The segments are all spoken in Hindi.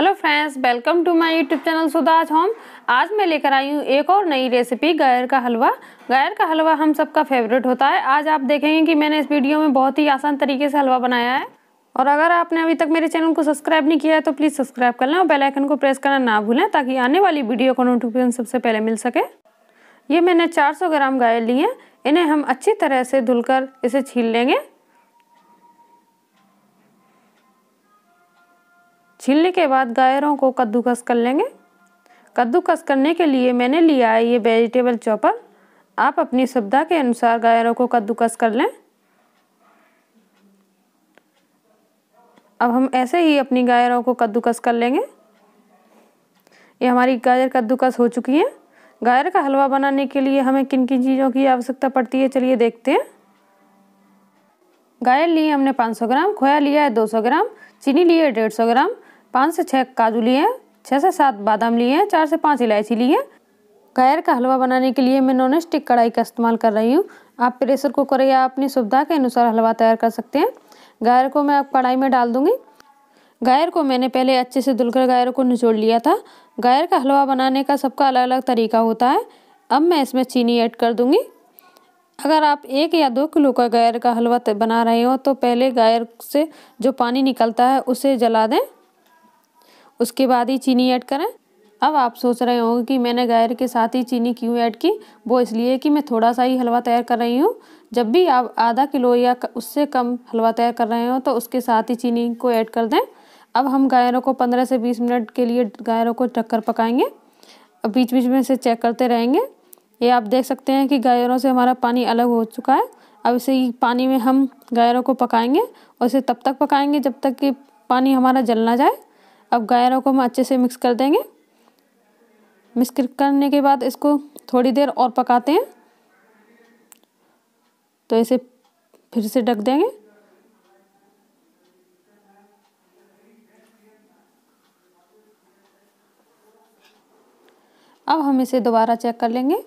hello friends welcome to my YouTube channel सुदाज होम आज मैं लेकर आई हूँ एक और नई रेसिपी गायर का हलवा गायर का हलवा हम सबका फेवरेट होता है आज आप देखेंगे कि मैंने इस वीडियो में बहुत ही आसान तरीके से हलवा बनाया है और अगर आपने अभी तक मेरे चैनल को सब्सक्राइब नहीं किया है तो प्लीज़ सब्सक्राइब कर लें और बेलाइकन को प्रेस करना ना भूलें ताकि आने वाली वीडियो का नोटिफिकेशन सबसे पहले मिल सके ये मैंने चार ग्राम गायर हैं इन्हें हम अच्छी तरह से धुलकर इसे छील लेंगे छीलने के बाद गायरों को कद्दूकस कर लेंगे कद्दूकस करने के लिए मैंने लिया है ये वेजिटेबल चॉपर आप अपनी सुविधा के अनुसार गायरों को कद्दूकस कर लें अब हम ऐसे ही अपनी गायरों को कद्दूकस कर लेंगे ये हमारी गाजर कद्दूकस हो चुकी है गायर का हलवा बनाने के लिए हमें किन किन चीज़ों की आवश्यकता पड़ती है चलिए देखते हैं गायर लिए हमने 500 ग्राम खोया लिया है 200 ग्राम चीनी लिए है डेढ़ ग्राम पाँच से छः काजू लिए हैं छः से सात बादाम लिए हैं चार से पाँच इलायची लिए हैं गायर का हलवा बनाने के लिए मैं नॉन स्टिक कढ़ाई का इस्तेमाल कर रही हूँ आप प्रेशर कुकर या अपनी सुविधा के अनुसार हलवा तैयार कर सकते हैं गायर को मैं अब कढ़ाई में डाल दूँगी गायर को मैंने पहले अच्छे से धुलकर गायर को निचोड़ लिया था गायर का हलवा बनाने का सबका अलग अलग तरीका होता है अब मैं इसमें चीनी ऐड कर दूँगी अगर आप एक या दो किलो का गायर का हलवा बना रहे हो तो पहले गायर से जो पानी निकलता है उसे जला दें उसके बाद ही चीनी ऐड करें अब आप सोच रहे होंगे कि मैंने गायर के साथ ही चीनी क्यों ऐड की वो इसलिए कि मैं थोड़ा सा ही हलवा तैयार कर रही हूँ जब भी आप आधा किलो या उससे कम हलवा तैयार कर रहे हो तो उसके साथ ही चीनी को ऐड कर दें अब हम गायरों को पंद्रह से बीस मिनट के लिए गायरों को ढककर पकाएंगे अब बीच बीच में इसे चेक करते रहेंगे ये आप देख सकते हैं कि गायरों से हमारा पानी अलग हो चुका है अब इसे पानी में हम गायरों को पकाएंगे और इसे तब तक पकाएंगे जब तक कि पानी हमारा जल ना जाए अब गायरों को हम अच्छे से मिक्स कर देंगे मिक्स करने के बाद इसको थोड़ी देर और पकाते हैं तो इसे फिर से ढक देंगे अब हम इसे दोबारा चेक कर लेंगे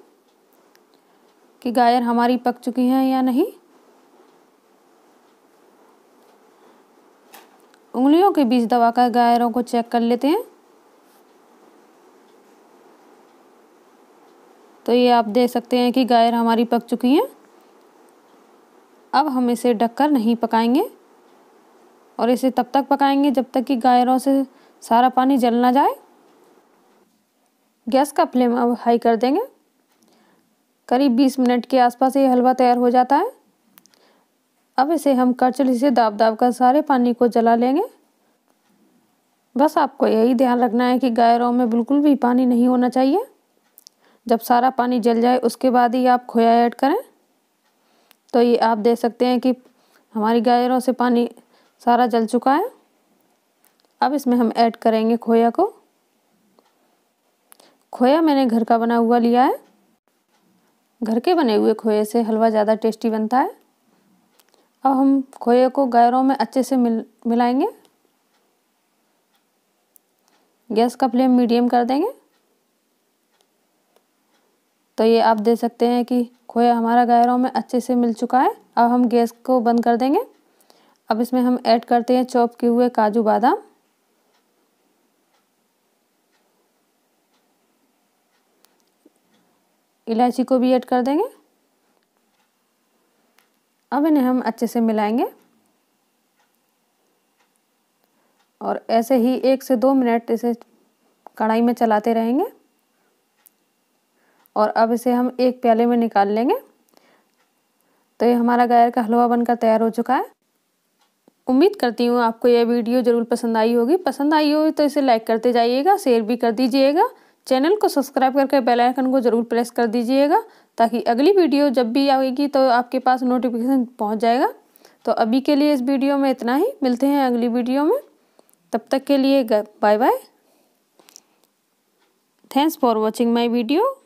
कि गायर हमारी पक चुकी हैं या नहीं उंगलियों के बीच दबाकर गायरों को चेक कर लेते हैं तो ये आप देख सकते हैं कि गायर हमारी पक चुकी हैं अब हम इसे ढककर नहीं पकाएंगे और इसे तब तक पकाएंगे जब तक कि गायरों से सारा पानी जल ना जाए गैस का फ्लेम अब हाई कर देंगे करीब 20 मिनट के आसपास ये हलवा तैयार हो जाता है अब इसे हम करचली से दाब दाब कर सारे पानी को जला लेंगे बस आपको यही ध्यान रखना है कि गाय रो में बिल्कुल भी पानी नहीं होना चाहिए जब सारा पानी जल जाए उसके बाद ही आप खोया ऐड करें तो ये आप देख सकते हैं कि हमारी गायरों से पानी सारा जल चुका है अब इसमें हम ऐड करेंगे खोया को खोया मैंने घर का बना हुआ लिया है घर के बने हुए खोए से हलवा ज़्यादा टेस्टी बनता है अब हम खोए को गैरों में अच्छे से मिल मिलाएंगे गैस का फ्लेम मीडियम कर देंगे तो ये आप देख सकते हैं कि खोया हमारा गैरों में अच्छे से मिल चुका है अब हम गैस को बंद कर देंगे अब इसमें हम ऐड करते हैं चॉप किए हुए काजू बादाम इलायची को भी ऐड कर देंगे अब इन्हें हम अच्छे से मिलाएंगे और ऐसे ही एक से दो मिनट इसे कढ़ाई में चलाते रहेंगे और अब इसे हम एक प्याले में निकाल लेंगे तो ये हमारा गायर का हलवा बनकर तैयार हो चुका है उम्मीद करती हूँ आपको यह वीडियो ज़रूर पसंद आई होगी पसंद आई होगी तो इसे लाइक करते जाइएगा शेयर भी कर दीजिएगा चैनल को सब्सक्राइब करके बेल आइकन को ज़रूर प्रेस कर दीजिएगा ताकि अगली वीडियो जब भी आएगी तो आपके पास नोटिफिकेशन पहुंच जाएगा तो अभी के लिए इस वीडियो में इतना ही मिलते हैं अगली वीडियो में तब तक के लिए bye bye thanks for watching my video